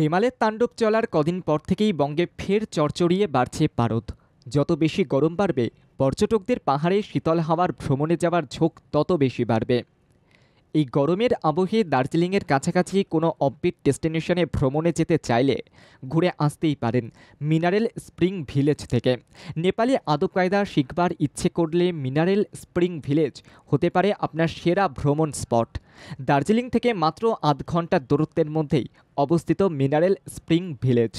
রেমালের তাণ্ডব চলার কদিন পর থেকেই বঙ্গে ফের চরচড়িয়ে বাড়ছে পারদ যত বেশি গরম বাড়বে পর্যটকদের পাহাড়ে শীতল হাওয়ার ভ্রমণে যাওয়ার ঝোঁক তত বেশি বাড়বে এই গরমের আবহে দার্জিলিংয়ের কাছাকাছি কোনো অববিট ডেস্টিনেশনে ভ্রমণে যেতে চাইলে ঘুরে আসতেই পারেন মিনারেল স্প্রিং ভিলেজ থেকে নেপালে আদব কায়দা শিখবার ইচ্ছে করলে মিনারেল স্প্রিং ভিলেজ হতে পারে আপনার সেরা ভ্রমণ স্পট দার্জিলিং থেকে মাত্র আধ ঘন্টার দূরত্বের মধ্যেই অবস্থিত মিনারেল স্প্রিং ভিলেজ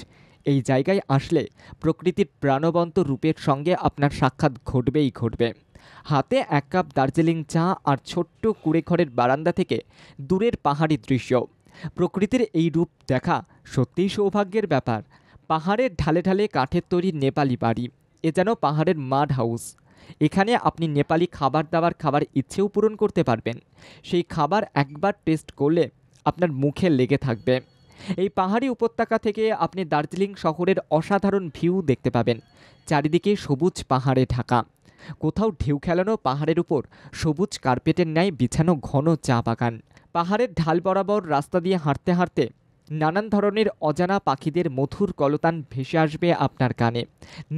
এই জায়গায় আসলে প্রকৃতির প্রাণবন্ত রূপের সঙ্গে আপনার সাক্ষাৎ ঘটবেই ঘটবে হাতে এক কাপ দার্জিলিং চা আর ছোট্ট কুড়েঘরের বারান্দা থেকে দূরের পাহাড়ি দৃশ্য প্রকৃতির এই রূপ দেখা সত্যিই সৌভাগ্যের ব্যাপার পাহাড়ের ঢালে ঢালে কাঠের তৈরি নেপালি বাড়ি এ যেন পাহাড়ের মাড হাউস এখানে আপনি নেপালি খাবার দাবার খাবার ইচ্ছেও পূরণ করতে পারবেন সেই খাবার একবার টেস্ট করলে আপনার মুখে লেগে থাকবে এই পাহাড়ি উপত্যকা থেকে আপনি দার্জিলিং শহরের অসাধারণ ভিউ দেখতে পাবেন চারিদিকে সবুজ পাহাড়ে ঢাকা কোথাও ঢেউ খেলানো পাহাড়ের উপর সবুজ কার্পেটের ন্যায় বিছানো ঘন চা বাগান পাহাড়ের ঢাল বরাবর রাস্তা দিয়ে হাঁটতে হাঁটতে নানান ধরনের অজানা পাখিদের মধুর কলতান ভেসে আসবে আপনার কানে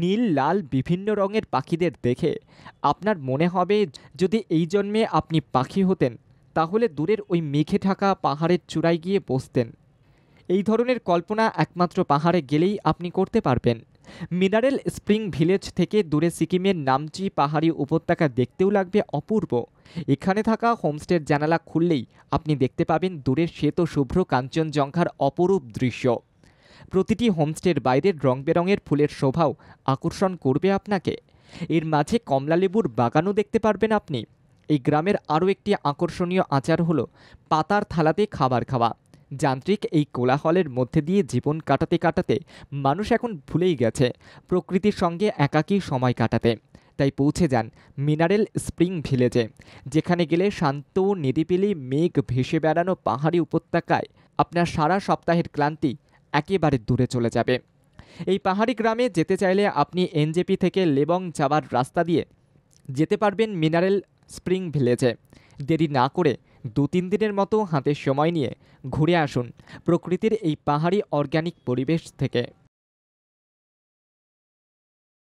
নীল লাল বিভিন্ন রঙের পাখিদের দেখে আপনার মনে হবে যদি এই জন্মে আপনি পাখি হতেন তাহলে দূরের ওই মেঘে ঢাকা পাহাড়ের চূড়ায় গিয়ে বসতেন এই ধরনের কল্পনা একমাত্র পাহাড়ে গেলেই আপনি করতে পারবেন মিনারেল স্প্রিং ভিলেজ থেকে দূরে সিকিমের নামচি পাহাড়ি উপত্যকা দেখতেও লাগবে অপূর্ব এখানে থাকা হোমস্টের জানালা খুললেই আপনি দেখতে পাবেন দূরের শ্বেত শুভ্র কাঞ্চনজঙ্ঘার অপরূপ দৃশ্য প্রতিটি হোমস্টের বাইরের রং বেরঙের ফুলের শোভাও আকর্ষণ করবে আপনাকে এর মাঝে কমলালেবুর বাগানও দেখতে পারবেন আপনি এই গ্রামের আরও একটি আকর্ষণীয় আচার হলো পাতার থালাতে খাবার খাওয়া যান্ত্রিক এই কোলাহলের মধ্যে দিয়ে জীবন কাটাতে কাটাতে মানুষ এখন ভুলেই গেছে প্রকৃতির সঙ্গে একাকী সময় কাটাতে তাই পৌঁছে যান মিনারেল স্প্রিং ভিলেজে যেখানে গেলে শান্ত নিরিবিলি মেঘ ভেসে বেড়ানো পাহাড়ি উপত্যকায় আপনার সারা সপ্তাহের ক্লান্তি একেবারে দূরে চলে যাবে এই পাহাড়ি গ্রামে যেতে চাইলে আপনি এনজেপি থেকে লেবং যাওয়ার রাস্তা দিয়ে যেতে পারবেন মিনারেল স্প্রিং ভিলেজে দেরি না করে দু তিন দিনের মতো হাতে সময় নিয়ে ঘুরে আসুন প্রকৃতির এই পাহাড়ি অর্গ্যানিক পরিবেশ থেকে